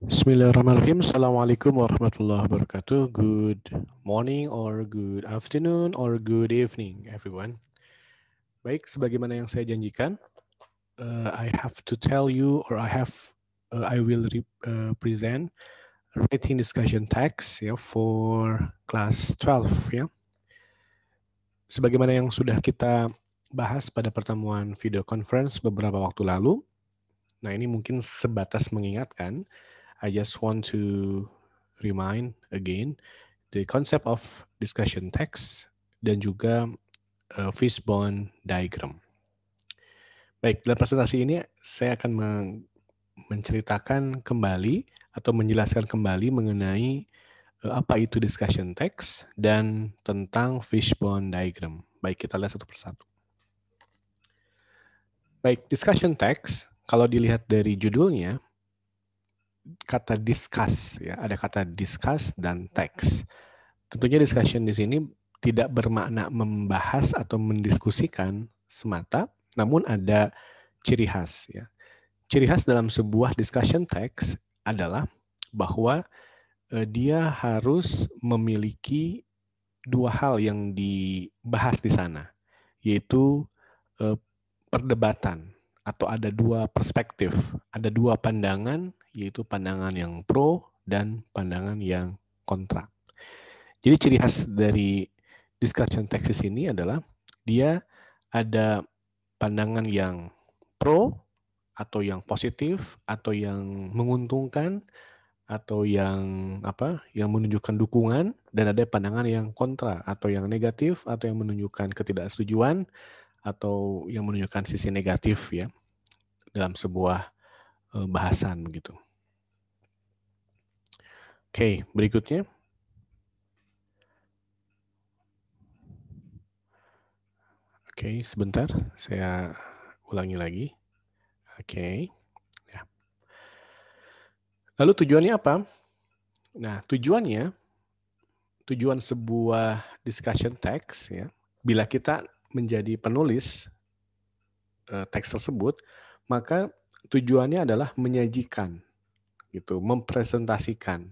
Bismillahirrahmanirrahim. Assalamualaikum warahmatullahi wabarakatuh. Good morning or good afternoon or good evening, everyone. Baik, sebagaimana yang saya janjikan, uh, I have to tell you or I have, uh, I will re, uh, present writing discussion text ya for class 12 ya. Sebagaimana yang sudah kita bahas pada pertemuan video conference beberapa waktu lalu. Nah, ini mungkin sebatas mengingatkan I just want to remind again the concept of discussion text dan juga uh, fishbone diagram. Baik, dalam presentasi ini saya akan menceritakan kembali atau menjelaskan kembali mengenai uh, apa itu discussion text dan tentang fishbone diagram. Baik, kita lihat satu persatu. Baik, discussion text kalau dilihat dari judulnya kata discuss ya, ada kata discuss dan text. Tentunya discussion di sini tidak bermakna membahas atau mendiskusikan semata, namun ada ciri khas ya. Ciri khas dalam sebuah discussion text adalah bahwa eh, dia harus memiliki dua hal yang dibahas di sana, yaitu eh, perdebatan atau ada dua perspektif, ada dua pandangan yaitu pandangan yang pro dan pandangan yang kontra. Jadi ciri khas dari discussion thesis ini adalah dia ada pandangan yang pro atau yang positif atau yang menguntungkan atau yang apa yang menunjukkan dukungan dan ada pandangan yang kontra atau yang negatif atau yang menunjukkan ketidaksetujuan atau yang menunjukkan sisi negatif ya dalam sebuah Eh, bahasan begitu. Oke, berikutnya. Oke, sebentar saya ulangi lagi. Oke. Ya. Lalu tujuannya apa? Nah, tujuannya tujuan sebuah discussion text ya. Bila kita menjadi penulis eh, teks tersebut, maka tujuannya adalah menyajikan gitu, mempresentasikan,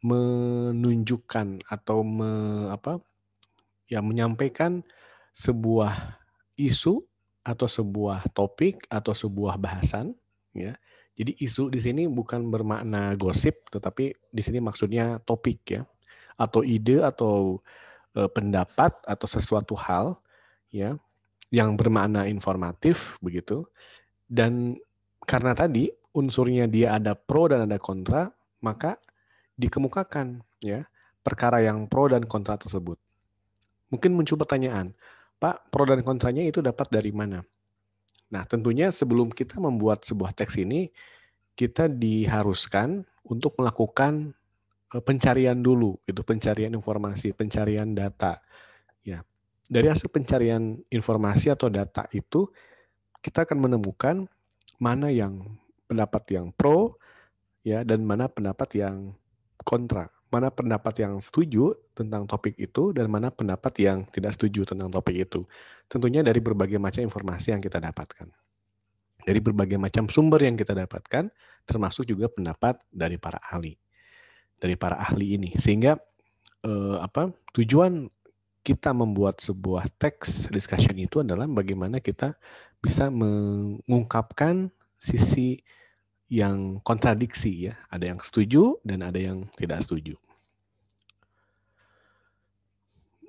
menunjukkan atau me, apa ya menyampaikan sebuah isu atau sebuah topik atau sebuah bahasan ya. Jadi isu di sini bukan bermakna gosip tetapi di sini maksudnya topik ya atau ide atau e, pendapat atau sesuatu hal ya yang bermakna informatif begitu dan karena tadi unsurnya dia ada pro dan ada kontra, maka dikemukakan ya perkara yang pro dan kontra tersebut. Mungkin muncul pertanyaan, Pak, pro dan kontranya itu dapat dari mana? Nah, tentunya sebelum kita membuat sebuah teks ini, kita diharuskan untuk melakukan eh, pencarian dulu, itu pencarian informasi, pencarian data. Ya, dari hasil pencarian informasi atau data itu, kita akan menemukan mana yang pendapat yang pro ya dan mana pendapat yang kontra mana pendapat yang setuju tentang topik itu dan mana pendapat yang tidak setuju tentang topik itu. Tentunya dari berbagai macam informasi yang kita dapatkan. Dari berbagai macam sumber yang kita dapatkan, termasuk juga pendapat dari para ahli. Dari para ahli ini. Sehingga eh, apa tujuan kita membuat sebuah teks discussion itu adalah bagaimana kita bisa mengungkapkan sisi yang kontradiksi ya, ada yang setuju dan ada yang tidak setuju.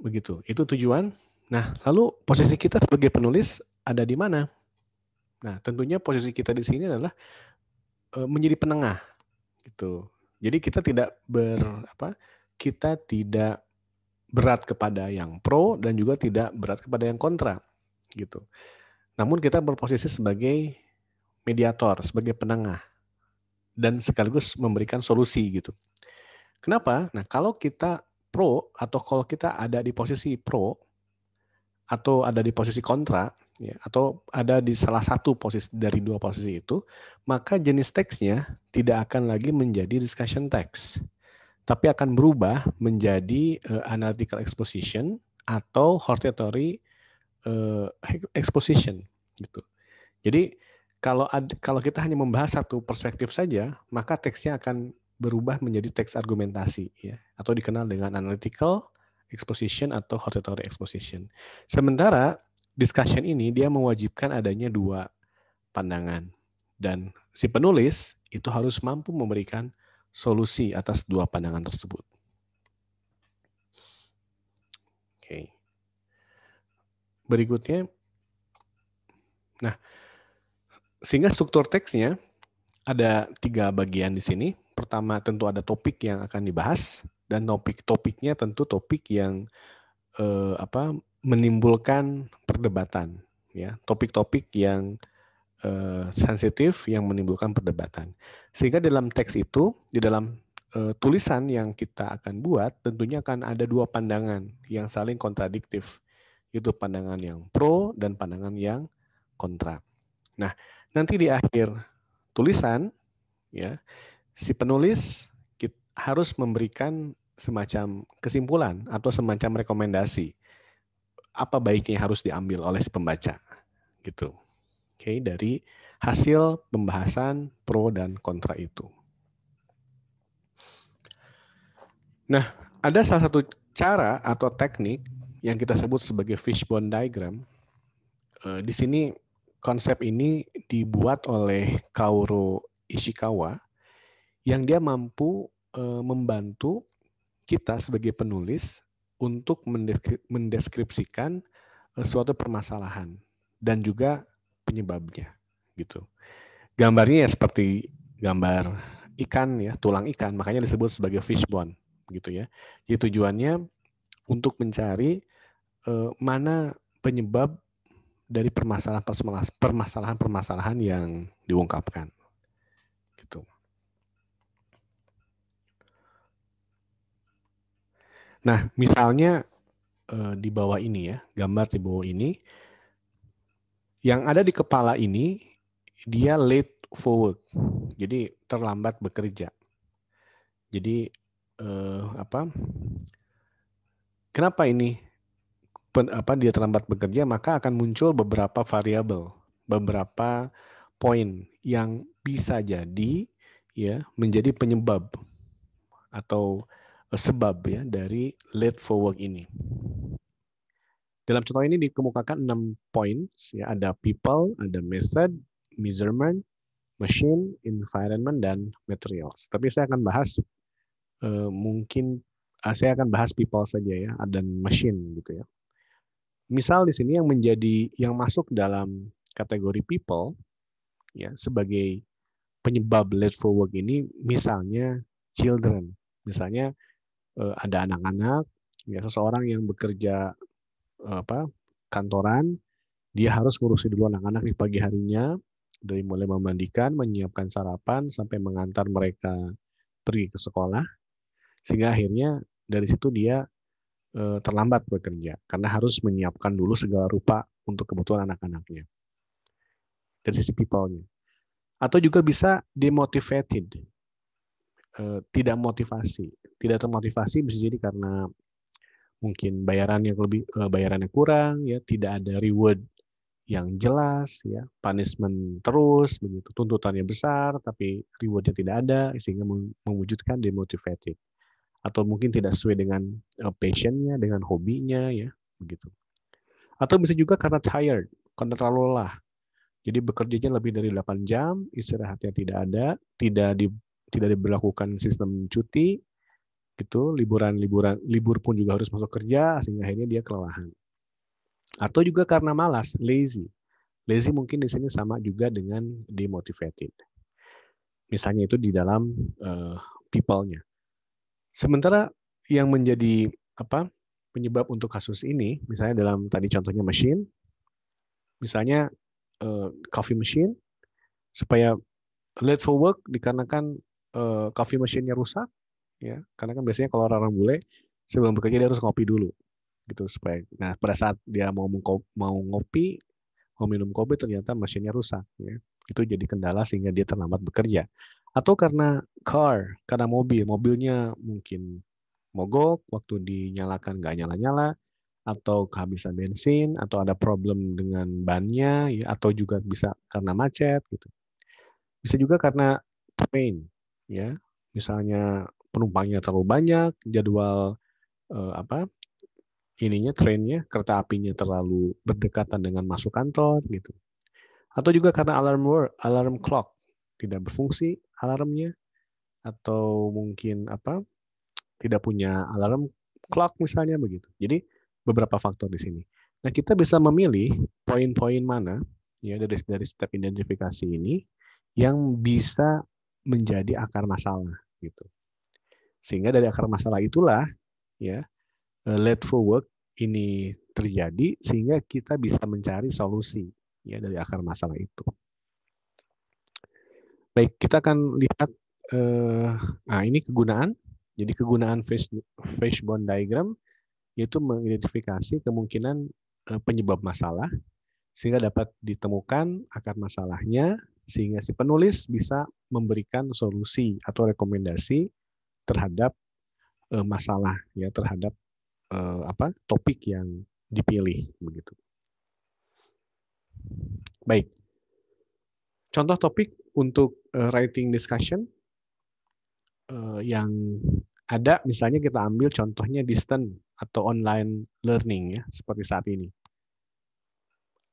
Begitu. Itu tujuan. Nah, lalu posisi kita sebagai penulis ada di mana? Nah, tentunya posisi kita di sini adalah e, menjadi penengah gitu. Jadi kita tidak ber apa? Kita tidak berat kepada yang pro dan juga tidak berat kepada yang kontra gitu. Namun kita berposisi sebagai mediator, sebagai penengah dan sekaligus memberikan solusi gitu. Kenapa? Nah, kalau kita pro atau kalau kita ada di posisi pro atau ada di posisi kontra ya, atau ada di salah satu posisi dari dua posisi itu, maka jenis teksnya tidak akan lagi menjadi discussion text tapi akan berubah menjadi uh, analytical exposition atau hortatory uh, exposition gitu. Jadi kalau ad, kalau kita hanya membahas satu perspektif saja, maka teksnya akan berubah menjadi teks argumentasi ya atau dikenal dengan analytical exposition atau hortatory exposition. Sementara discussion ini dia mewajibkan adanya dua pandangan dan si penulis itu harus mampu memberikan solusi atas dua pandangan tersebut. Oke. Berikutnya, nah, sehingga struktur teksnya ada tiga bagian di sini. Pertama, tentu ada topik yang akan dibahas dan topik-topiknya tentu topik yang eh, apa menimbulkan perdebatan, ya, topik-topik yang Eh, sensitif yang menimbulkan perdebatan. Sehingga dalam teks itu, di dalam uh, tulisan yang kita akan buat, tentunya akan ada dua pandangan yang saling kontradiktif, itu pandangan yang pro dan pandangan yang kontra. Nah, nanti di akhir tulisan, ya, si penulis kita harus memberikan semacam kesimpulan atau semacam rekomendasi apa baiknya harus diambil oleh si pembaca gitu okay, dari hasil pembahasan pro dan kontra itu. Nah, ada salah satu cara atau teknik yang kita sebut sebagai fishbone diagram. Eh, di sini konsep ini dibuat oleh Kaoru Ishikawa yang dia mampu eh, membantu kita sebagai penulis untuk mendeskripsikan eh, suatu permasalahan dan juga penyebabnya gitu. Gambarnya ya seperti gambar ikan ya, tulang ikan, makanya disebut sebagai fishbone gitu ya. Jadi tujuannya untuk mencari eh, mana penyebab dari permasalahan-permasalahan yang diungkapkan. Gitu. Nah, misalnya eh, di bawah ini ya, gambar di bawah ini yang ada di kepala ini dia late forward, Jadi terlambat bekerja. Jadi eh, apa? Kenapa ini pen, apa dia terlambat bekerja? Maka akan muncul beberapa variabel, beberapa poin yang bisa jadi ya menjadi penyebab atau eh, sebab ya dari late for work ini. Dalam contoh ini dikemukakan enam poin ya, ada people, ada method, measurement, machine, environment, dan materials. Tapi saya akan bahas uh, mungkin ah, saya akan bahas people saja ya, ada machine gitu ya. Misal di sini yang menjadi yang masuk dalam kategori people ya sebagai penyebab late for work ini misalnya children misalnya eh, ada anak-anak ya seseorang yang bekerja apa kantoran dia harus ngurusi dulu anak-anak di pagi harinya dari mulai memandikan, menyiapkan sarapan sampai mengantar mereka pergi ke sekolah sehingga akhirnya dari situ dia e, terlambat bekerja karena harus menyiapkan dulu segala rupa untuk kebutuhan anak-anaknya dari sisi people-nya atau juga bisa demotivated e, tidak motivasi tidak termotivasi bisa jadi karena mungkin bayarannya lebih eh, bayarannya kurang ya tidak ada reward yang jelas ya punishment terus begitu tuntutannya besar tapi rewardnya tidak ada sehingga mewujudkan demotivated atau mungkin tidak sesuai dengan eh, passionnya dengan hobinya ya begitu atau bisa juga karena tired karena terlalu lelah jadi bekerjanya lebih dari 8 jam istirahatnya tidak ada tidak di tidak diberlakukan sistem cuti gitu liburan liburan libur pun juga harus masuk kerja sehingga akhirnya dia kelelahan atau juga karena malas lazy lazy mungkin di sini sama juga dengan demotivated misalnya itu di dalam uh, people-nya sementara yang menjadi apa penyebab untuk kasus ini misalnya dalam tadi contohnya mesin misalnya uh, coffee machine supaya late for work dikarenakan uh, coffee machine-nya rusak ya karena kan biasanya kalau orang-orang bule sebelum bekerja dia harus ngopi dulu gitu supaya nah pada saat dia mau mau ngopi mau minum kopi ternyata mesinnya rusak ya itu jadi kendala sehingga dia terlambat bekerja atau karena car karena mobil mobilnya mungkin mogok waktu dinyalakan nggak nyala-nyala atau kehabisan bensin atau ada problem dengan bannya ya atau juga bisa karena macet gitu bisa juga karena train ya misalnya penumpangnya terlalu banyak, jadwal uh, apa ininya trennya kereta apinya terlalu berdekatan dengan masuk kantor gitu. Atau juga karena alarm work, alarm clock tidak berfungsi alarmnya atau mungkin apa tidak punya alarm clock misalnya begitu. Jadi beberapa faktor di sini. Nah, kita bisa memilih poin-poin mana ya dari dari step identifikasi ini yang bisa menjadi akar masalah gitu. Sehingga dari akar masalah itulah ya eh, let for work ini terjadi sehingga kita bisa mencari solusi ya dari akar masalah itu. Baik, kita akan lihat eh, nah ini kegunaan. Jadi kegunaan fishbone diagram yaitu mengidentifikasi kemungkinan eh, penyebab masalah sehingga dapat ditemukan akar masalahnya sehingga si penulis bisa memberikan solusi atau rekomendasi terhadap uh, masalah ya terhadap uh, apa topik yang dipilih begitu. Baik. Contoh topik untuk uh, writing discussion uh, yang ada misalnya kita ambil contohnya distant atau online learning ya seperti saat ini.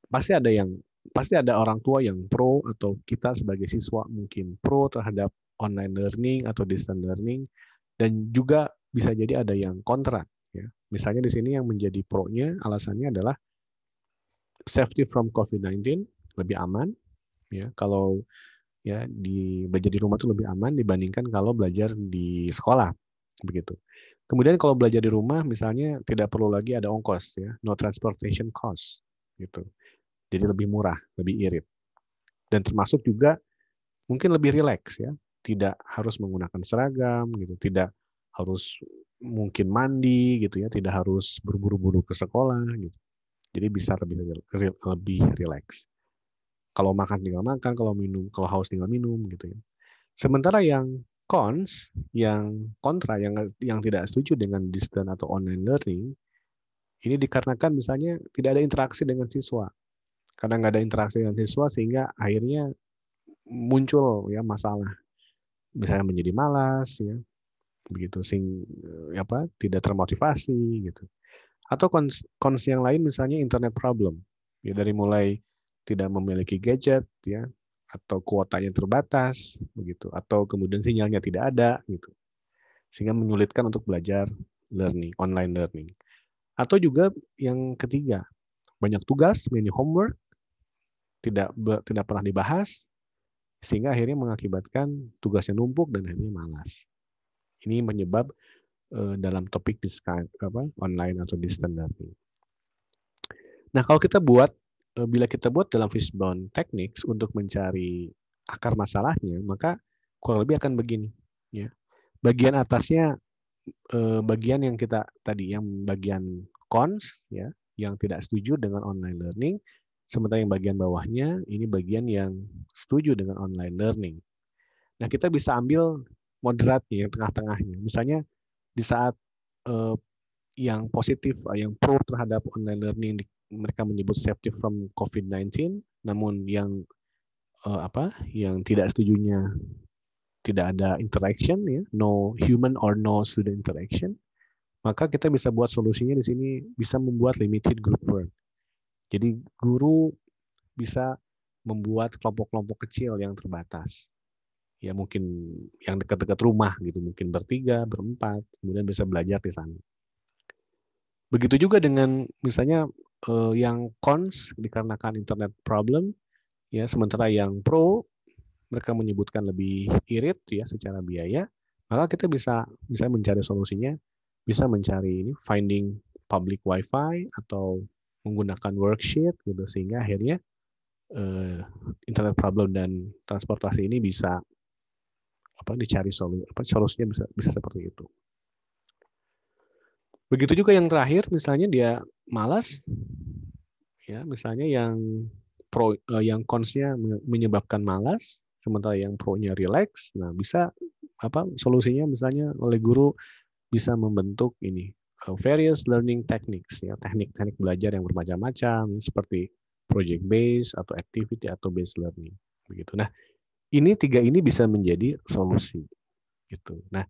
Pasti ada yang pasti ada orang tua yang pro atau kita sebagai siswa mungkin pro terhadap online learning atau distant learning dan juga bisa jadi ada yang kontra, Ya. Misalnya di sini yang menjadi pro-nya alasannya adalah safety from COVID-19 lebih aman. Ya, kalau ya di belajar di rumah itu lebih aman dibandingkan kalau belajar di sekolah begitu. Kemudian kalau belajar di rumah misalnya tidak perlu lagi ada ongkos ya, no transportation cost gitu. Jadi lebih murah, lebih irit. Dan termasuk juga mungkin lebih rileks ya tidak harus menggunakan seragam gitu, tidak harus mungkin mandi gitu ya, tidak harus berburu-buru ke sekolah gitu. Jadi bisa lebih lebih relax. Kalau makan tinggal makan, kalau minum kalau haus tinggal minum gitu ya. Sementara yang cons, yang kontra, yang yang tidak setuju dengan distance atau online learning, ini dikarenakan misalnya tidak ada interaksi dengan siswa. Karena nggak ada interaksi dengan siswa sehingga akhirnya muncul ya masalah misalnya menjadi malas ya begitu sing eh, apa tidak termotivasi gitu atau kons, kons yang lain misalnya internet problem ya dari mulai tidak memiliki gadget ya atau kuotanya terbatas begitu atau kemudian sinyalnya tidak ada gitu sehingga menyulitkan untuk belajar learning online learning atau juga yang ketiga banyak tugas banyak homework tidak tidak pernah dibahas sehingga akhirnya mengakibatkan tugasnya numpuk dan akhirnya malas. Ini menyebab eh, dalam topik apa, online atau distance learning. Nah, kalau kita buat eh, bila kita buat dalam fishbone techniques untuk mencari akar masalahnya, maka kurang lebih akan begini, ya. Bagian atasnya eh, bagian yang kita tadi yang bagian cons ya, yang tidak setuju dengan online learning, Sementara yang bagian bawahnya, ini bagian yang setuju dengan online learning. Nah, kita bisa ambil moderatnya, yang tengah-tengahnya. Misalnya di saat eh, yang positif, eh, yang pro terhadap online learning, mereka menyebut safety from COVID-19, namun yang eh, apa, yang tidak setujunya tidak ada interaction ya, no human or no student interaction, maka kita bisa buat solusinya di sini bisa membuat limited group work. Jadi guru bisa membuat kelompok-kelompok kecil yang terbatas. Ya mungkin yang dekat-dekat rumah gitu, mungkin bertiga, berempat, kemudian bisa belajar di sana. Begitu juga dengan misalnya eh, yang cons dikarenakan internet problem, ya sementara yang pro mereka menyebutkan lebih irit ya secara biaya, maka kita bisa bisa mencari solusinya, bisa mencari ini finding public wifi atau menggunakan worksheet gitu sehingga akhirnya uh, internet problem dan transportasi ini bisa apa dicari solusi apa solusinya bisa bisa seperti itu. Begitu juga yang terakhir misalnya dia malas ya misalnya yang pro uh, yang consnya menyebabkan malas sementara yang pro-nya relax. Nah, bisa apa solusinya misalnya oleh guru bisa membentuk ini various learning techniques ya teknik-teknik belajar yang bermacam-macam seperti project based atau activity atau based learning begitu. Nah, ini tiga ini bisa menjadi solusi gitu. Nah,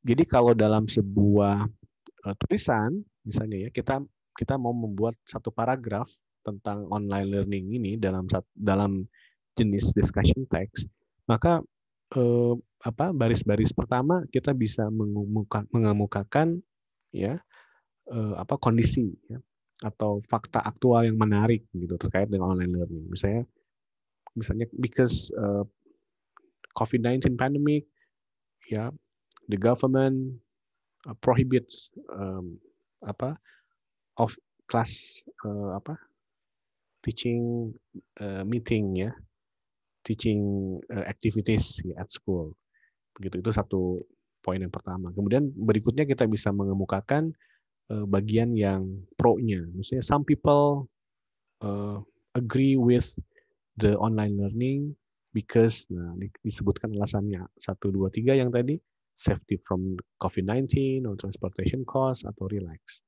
jadi kalau dalam sebuah uh, tulisan misalnya ya kita kita mau membuat satu paragraf tentang online learning ini dalam dalam jenis discussion text, maka eh, apa baris-baris pertama kita bisa mengemukakan ya uh, apa kondisi ya, atau fakta aktual yang menarik gitu terkait dengan online learning. Misalnya misalnya because uh, eh, COVID-19 pandemic ya yeah, the government uh, prohibits um, apa of class uh, apa teaching uh, meeting ya yeah, teaching uh, activities yeah, at school begitu itu satu poin yang pertama kemudian berikutnya kita bisa mengemukakan uh, bagian yang pro-nya. Maksudnya some people uh, agree with the online learning because nah disebutkan alasannya satu dua tiga yang tadi safety from COVID-19 or transportation cost, atau relax.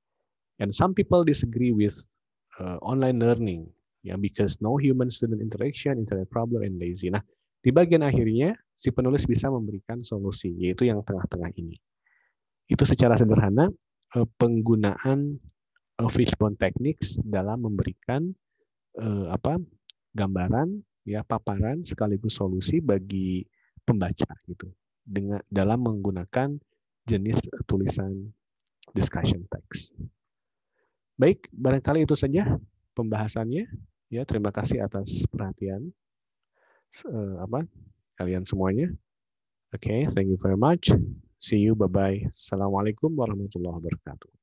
And some people disagree with uh, online learning ya yeah, because no human student interaction, internet problem and lazy. Nah, di bagian akhirnya si penulis bisa memberikan solusi yaitu yang tengah-tengah ini. Itu secara sederhana Eh, penggunaan eh, fishbone techniques dalam memberikan eh, apa gambaran ya paparan sekaligus solusi bagi pembaca gitu dengan dalam menggunakan jenis tulisan discussion text. Baik, barangkali itu saja pembahasannya. Ya, terima kasih atas perhatian uh, apa kalian semuanya. Oke, okay, thank you very much. See you, bye-bye. Assalamualaikum warahmatullahi wabarakatuh.